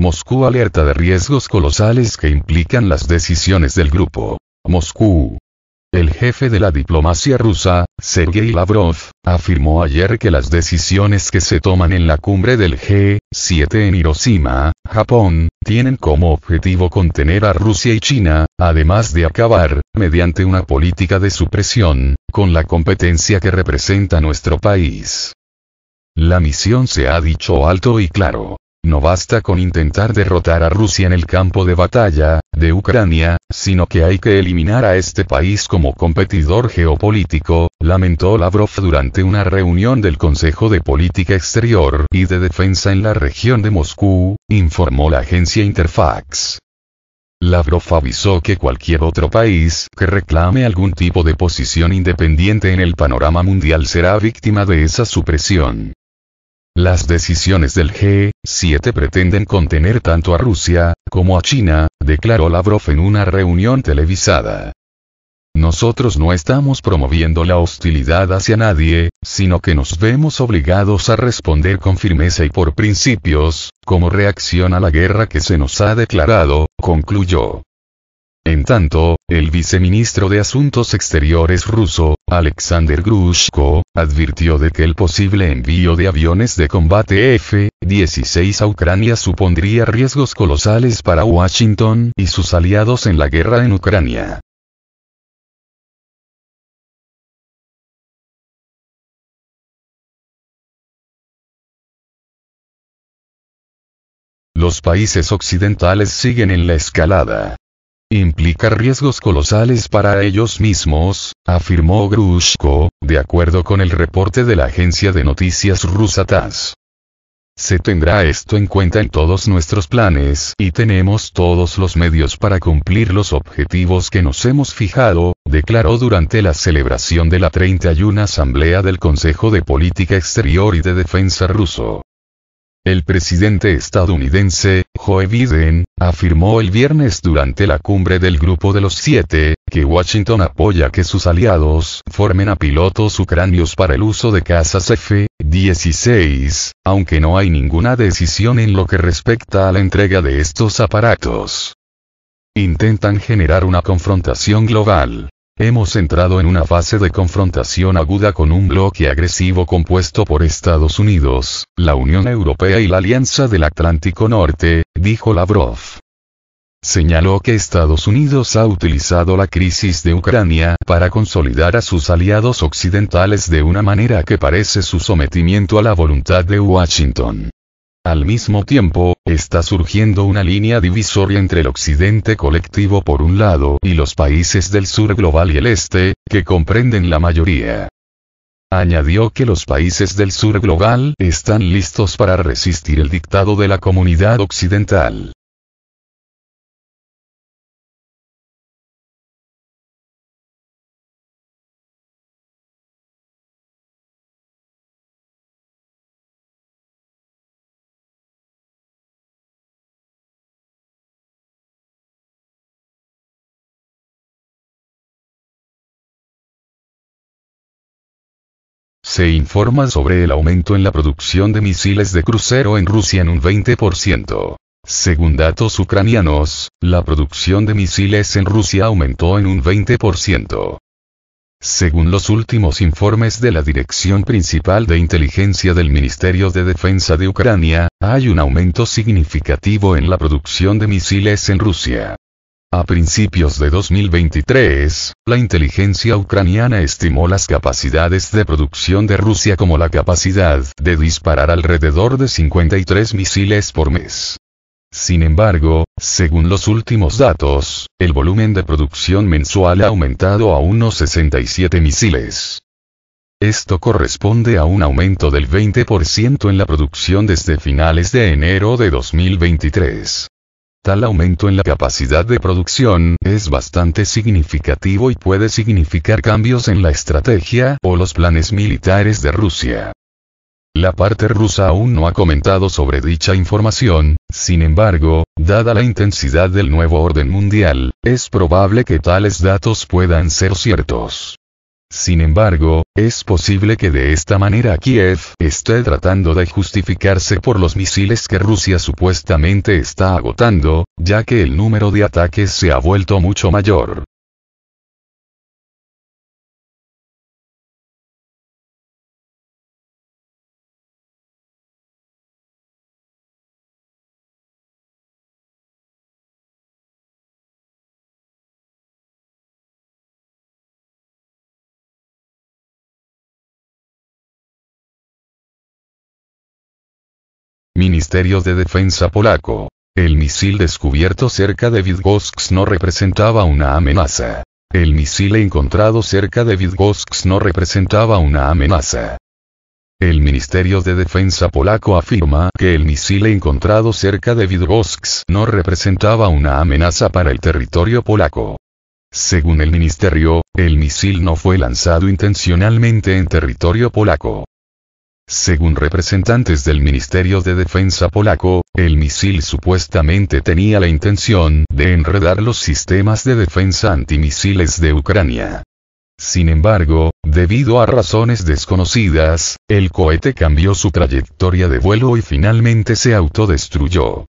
Moscú alerta de riesgos colosales que implican las decisiones del grupo. Moscú. El jefe de la diplomacia rusa, Sergei Lavrov, afirmó ayer que las decisiones que se toman en la cumbre del G7 en Hiroshima, Japón, tienen como objetivo contener a Rusia y China, además de acabar, mediante una política de supresión, con la competencia que representa nuestro país. La misión se ha dicho alto y claro. No basta con intentar derrotar a Rusia en el campo de batalla, de Ucrania, sino que hay que eliminar a este país como competidor geopolítico, lamentó Lavrov durante una reunión del Consejo de Política Exterior y de Defensa en la región de Moscú, informó la agencia Interfax. Lavrov avisó que cualquier otro país que reclame algún tipo de posición independiente en el panorama mundial será víctima de esa supresión. Las decisiones del G7 pretenden contener tanto a Rusia, como a China, declaró Lavrov en una reunión televisada. Nosotros no estamos promoviendo la hostilidad hacia nadie, sino que nos vemos obligados a responder con firmeza y por principios, como reacción a la guerra que se nos ha declarado, concluyó. En tanto, el viceministro de Asuntos Exteriores ruso, Alexander Grushko, advirtió de que el posible envío de aviones de combate F-16 a Ucrania supondría riesgos colosales para Washington y sus aliados en la guerra en Ucrania. Los países occidentales siguen en la escalada implica riesgos colosales para ellos mismos, afirmó Grushko, de acuerdo con el reporte de la agencia de noticias rusa TASS. Se tendrá esto en cuenta en todos nuestros planes y tenemos todos los medios para cumplir los objetivos que nos hemos fijado, declaró durante la celebración de la 31 Asamblea del Consejo de Política Exterior y de Defensa ruso. El presidente estadounidense, Joe Biden, afirmó el viernes durante la cumbre del Grupo de los Siete, que Washington apoya que sus aliados formen a pilotos ucranios para el uso de casas F-16, aunque no hay ninguna decisión en lo que respecta a la entrega de estos aparatos. Intentan generar una confrontación global. Hemos entrado en una fase de confrontación aguda con un bloque agresivo compuesto por Estados Unidos, la Unión Europea y la Alianza del Atlántico Norte, dijo Lavrov. Señaló que Estados Unidos ha utilizado la crisis de Ucrania para consolidar a sus aliados occidentales de una manera que parece su sometimiento a la voluntad de Washington. Al mismo tiempo, está surgiendo una línea divisoria entre el occidente colectivo por un lado y los países del sur global y el este, que comprenden la mayoría. Añadió que los países del sur global están listos para resistir el dictado de la comunidad occidental. Se informa sobre el aumento en la producción de misiles de crucero en Rusia en un 20%. Según datos ucranianos, la producción de misiles en Rusia aumentó en un 20%. Según los últimos informes de la Dirección Principal de Inteligencia del Ministerio de Defensa de Ucrania, hay un aumento significativo en la producción de misiles en Rusia. A principios de 2023, la inteligencia ucraniana estimó las capacidades de producción de Rusia como la capacidad de disparar alrededor de 53 misiles por mes. Sin embargo, según los últimos datos, el volumen de producción mensual ha aumentado a unos 67 misiles. Esto corresponde a un aumento del 20% en la producción desde finales de enero de 2023. Tal aumento en la capacidad de producción es bastante significativo y puede significar cambios en la estrategia o los planes militares de Rusia. La parte rusa aún no ha comentado sobre dicha información, sin embargo, dada la intensidad del nuevo orden mundial, es probable que tales datos puedan ser ciertos. Sin embargo, es posible que de esta manera Kiev esté tratando de justificarse por los misiles que Rusia supuestamente está agotando, ya que el número de ataques se ha vuelto mucho mayor. Ministerio de Defensa polaco. El misil descubierto cerca de Vidgosks no representaba una amenaza. El misil encontrado cerca de Vidgosks no representaba una amenaza. El Ministerio de Defensa polaco afirma que el misil encontrado cerca de Vidgosks no representaba una amenaza para el territorio polaco. Según el ministerio, el misil no fue lanzado intencionalmente en territorio polaco. Según representantes del Ministerio de Defensa polaco, el misil supuestamente tenía la intención de enredar los sistemas de defensa antimisiles de Ucrania. Sin embargo, debido a razones desconocidas, el cohete cambió su trayectoria de vuelo y finalmente se autodestruyó.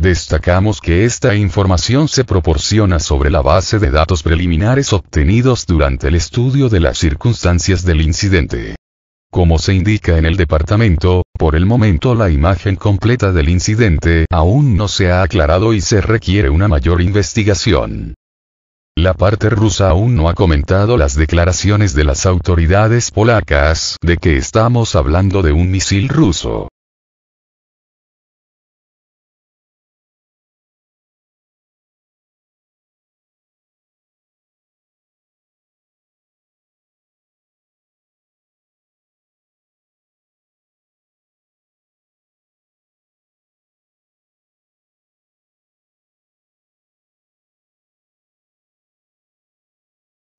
Destacamos que esta información se proporciona sobre la base de datos preliminares obtenidos durante el estudio de las circunstancias del incidente. Como se indica en el departamento, por el momento la imagen completa del incidente aún no se ha aclarado y se requiere una mayor investigación. La parte rusa aún no ha comentado las declaraciones de las autoridades polacas de que estamos hablando de un misil ruso.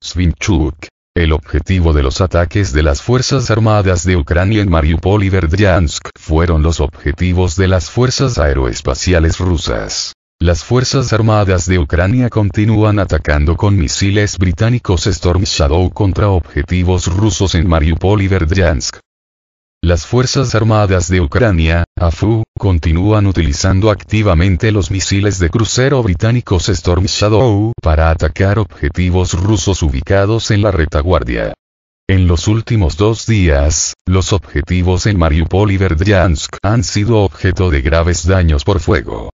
Svinchuk. El objetivo de los ataques de las Fuerzas Armadas de Ucrania en Mariupol y Verdyansk fueron los objetivos de las Fuerzas Aeroespaciales rusas. Las Fuerzas Armadas de Ucrania continúan atacando con misiles británicos Storm Shadow contra objetivos rusos en Mariupol y Verdyansk. Las Fuerzas Armadas de Ucrania, AFU, continúan utilizando activamente los misiles de crucero británicos Storm Shadow para atacar objetivos rusos ubicados en la retaguardia. En los últimos dos días, los objetivos en Mariupol y Berdyansk han sido objeto de graves daños por fuego.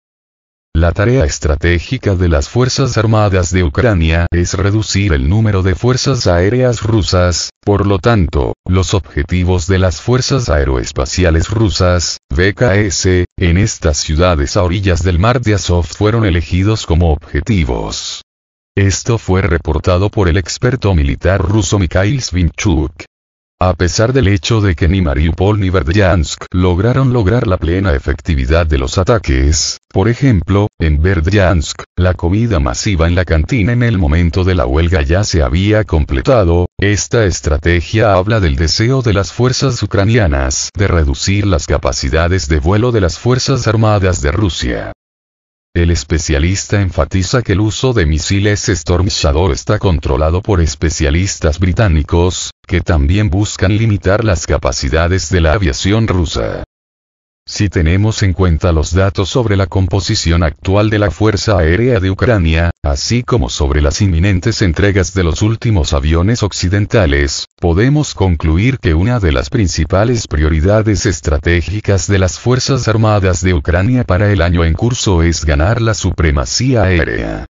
La tarea estratégica de las Fuerzas Armadas de Ucrania es reducir el número de fuerzas aéreas rusas, por lo tanto, los objetivos de las Fuerzas Aeroespaciales Rusas, VKS, en estas ciudades a orillas del mar de Azov fueron elegidos como objetivos. Esto fue reportado por el experto militar ruso Mikhail Svinchuk. A pesar del hecho de que ni Mariupol ni Berdyansk lograron lograr la plena efectividad de los ataques, por ejemplo, en Berdyansk, la comida masiva en la cantina en el momento de la huelga ya se había completado, esta estrategia habla del deseo de las fuerzas ucranianas de reducir las capacidades de vuelo de las Fuerzas Armadas de Rusia. El especialista enfatiza que el uso de misiles Storm Shadow está controlado por especialistas británicos, que también buscan limitar las capacidades de la aviación rusa. Si tenemos en cuenta los datos sobre la composición actual de la Fuerza Aérea de Ucrania, así como sobre las inminentes entregas de los últimos aviones occidentales, podemos concluir que una de las principales prioridades estratégicas de las Fuerzas Armadas de Ucrania para el año en curso es ganar la supremacía aérea.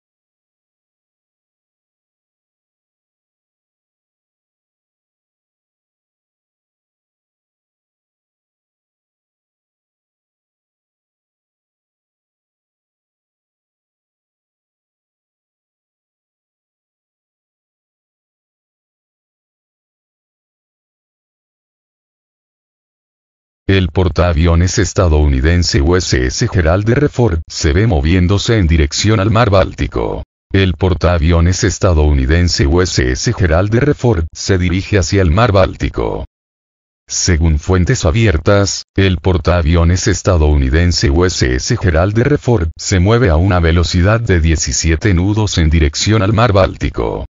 El portaaviones estadounidense USS Gerald Ford se ve moviéndose en dirección al mar Báltico. El portaaviones estadounidense USS Gerald Ford se dirige hacia el mar Báltico. Según fuentes abiertas, el portaaviones estadounidense USS Gerald Ford se mueve a una velocidad de 17 nudos en dirección al mar Báltico.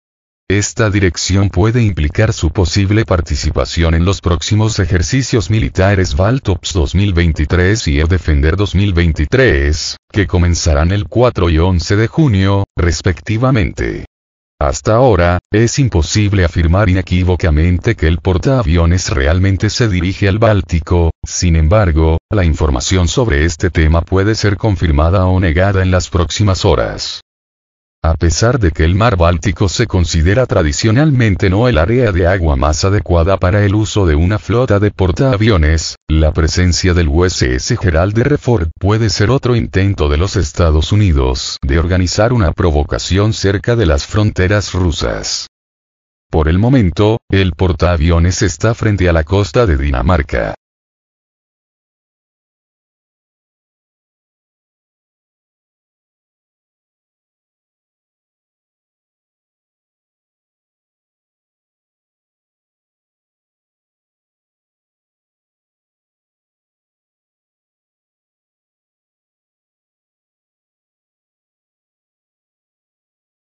Esta dirección puede implicar su posible participación en los próximos ejercicios militares Valtops 2023 y e Defender 2023, que comenzarán el 4 y 11 de junio, respectivamente. Hasta ahora, es imposible afirmar inequívocamente que el portaaviones realmente se dirige al Báltico, sin embargo, la información sobre este tema puede ser confirmada o negada en las próximas horas. A pesar de que el mar Báltico se considera tradicionalmente no el área de agua más adecuada para el uso de una flota de portaaviones, la presencia del USS Gerald de Ford puede ser otro intento de los Estados Unidos de organizar una provocación cerca de las fronteras rusas. Por el momento, el portaaviones está frente a la costa de Dinamarca.